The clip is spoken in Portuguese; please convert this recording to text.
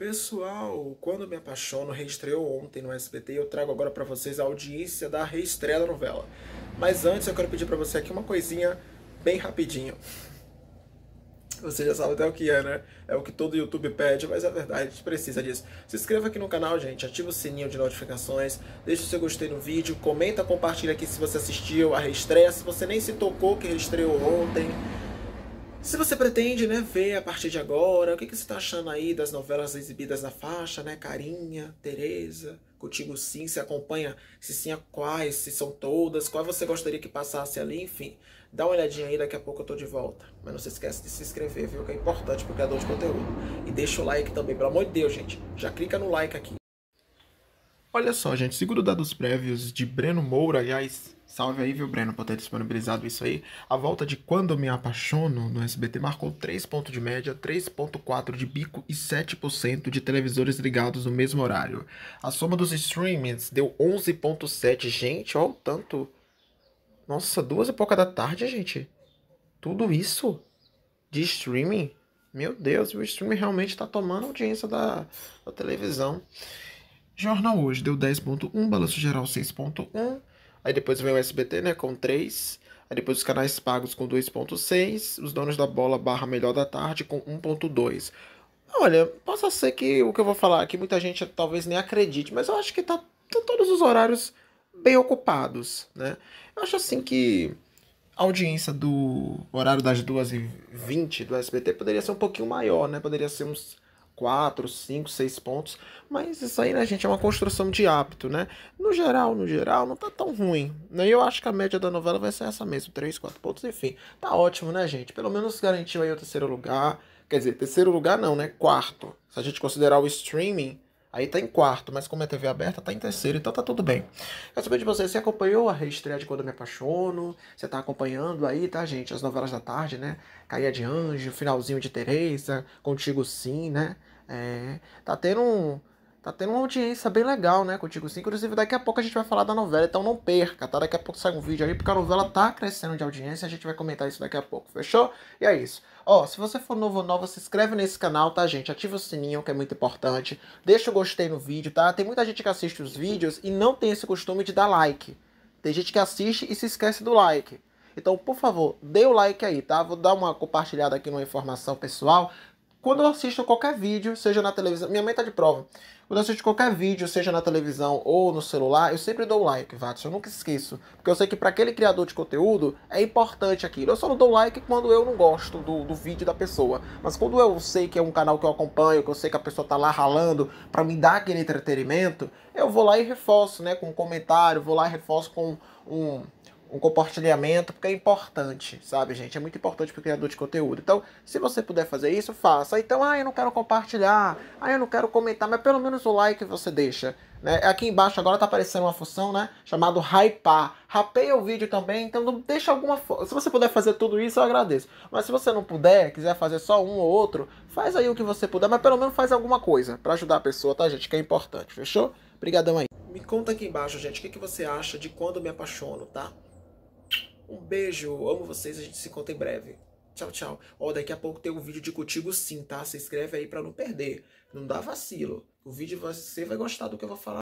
Pessoal, quando me apaixono reestreou ontem no SBT e eu trago agora para vocês a audiência da reestreia da novela. Mas antes eu quero pedir para você aqui uma coisinha bem rapidinho. Você já sabe até o que é, né? É o que todo YouTube pede, mas é verdade, a gente precisa disso. Se inscreva aqui no canal, gente, ativa o sininho de notificações, deixa o seu gostei no vídeo, comenta, compartilha aqui se você assistiu a reestreia, se você nem se tocou que reestreou ontem. Se você pretende né, ver a partir de agora, o que, que você está achando aí das novelas exibidas na faixa, né? Carinha, Tereza, Contigo Sim, se acompanha, se sim a quais, se são todas, qual você gostaria que passasse ali, enfim. Dá uma olhadinha aí, daqui a pouco eu tô de volta. Mas não se esquece de se inscrever, viu? Que é importante pro criador de conteúdo. E deixa o like também, pelo amor de Deus, gente. Já clica no like aqui. Olha só, gente, segundo dados prévios de Breno Moura, aliás, salve aí, viu, Breno, por ter disponibilizado isso aí. A volta de Quando Me Apaixono no SBT marcou 3 pontos de média, 3,4 de bico e 7% de televisores ligados no mesmo horário. A soma dos streamings deu 11,7. Gente, olha o tanto. Nossa, duas e pouca da tarde, gente. Tudo isso de streaming? Meu Deus, o streaming realmente está tomando audiência da, da televisão. Jornal Hoje deu 10.1, Balanço Geral 6.1, aí depois vem o SBT, né, com 3, aí depois os canais pagos com 2.6, os donos da bola barra Melhor da Tarde com 1.2. Olha, possa ser que o que eu vou falar aqui muita gente talvez nem acredite, mas eu acho que tá, tá todos os horários bem ocupados, né? Eu acho assim que a audiência do horário das 2h20 do SBT poderia ser um pouquinho maior, né? Poderia ser uns 4, 5, 6 pontos, mas isso aí, né, gente, é uma construção de hábito, né? No geral, no geral, não tá tão ruim. Né? eu acho que a média da novela vai ser essa mesmo, 3, 4 pontos, enfim. Tá ótimo, né, gente? Pelo menos garantiu aí o terceiro lugar. Quer dizer, terceiro lugar não, né? Quarto. Se a gente considerar o streaming, Aí tá em quarto, mas como é TV aberta, tá em terceiro, então tá tudo bem. Quero saber de você, você acompanhou a reestreia de Quando Me Apaixono? Você tá acompanhando aí, tá, gente? As novelas da tarde, né? Caia de Anjo, Finalzinho de Tereza, Contigo Sim, né? É, tá tendo um, tá tendo uma audiência bem legal, né, Contigo Sim. Inclusive, daqui a pouco a gente vai falar da novela, então não perca, tá? Daqui a pouco sai um vídeo aí, porque a novela tá crescendo de audiência, a gente vai comentar isso daqui a pouco, fechou? E é isso. Ó, se você for novo ou nova, se inscreve nesse canal, tá, gente? Ativa o sininho, que é muito importante. Deixa o gostei no vídeo, tá? Tem muita gente que assiste os vídeos e não tem esse costume de dar like. Tem gente que assiste e se esquece do like. Então, por favor, dê o like aí, tá? Vou dar uma compartilhada aqui numa informação pessoal quando eu assisto qualquer vídeo, seja na televisão, minha mãe tá de prova. Quando eu assisto qualquer vídeo, seja na televisão ou no celular, eu sempre dou like, Vatos, eu nunca esqueço. Porque eu sei que para aquele criador de conteúdo é importante aquilo. Eu só não dou like quando eu não gosto do, do vídeo da pessoa. Mas quando eu sei que é um canal que eu acompanho, que eu sei que a pessoa tá lá ralando para me dar aquele entretenimento, eu vou lá e reforço, né, com um comentário, vou lá e reforço com um um compartilhamento, porque é importante, sabe, gente? É muito importante para o criador de conteúdo. Então, se você puder fazer isso, faça. Então, ah, eu não quero compartilhar, ah, eu não quero comentar, mas pelo menos o like você deixa. Né? Aqui embaixo agora está aparecendo uma função, né? Chamado hypar. Rapeia o vídeo também, então deixa alguma... Se você puder fazer tudo isso, eu agradeço. Mas se você não puder, quiser fazer só um ou outro, faz aí o que você puder, mas pelo menos faz alguma coisa para ajudar a pessoa, tá, gente? Que é importante, fechou? Obrigadão aí. Me conta aqui embaixo, gente, o que, que você acha de quando me apaixono, tá? Um beijo, amo vocês, a gente se conta em breve. Tchau, tchau. Ó, daqui a pouco tem um vídeo de contigo sim, tá? Se inscreve aí pra não perder. Não dá vacilo. O vídeo você vai gostar do que eu vou falar.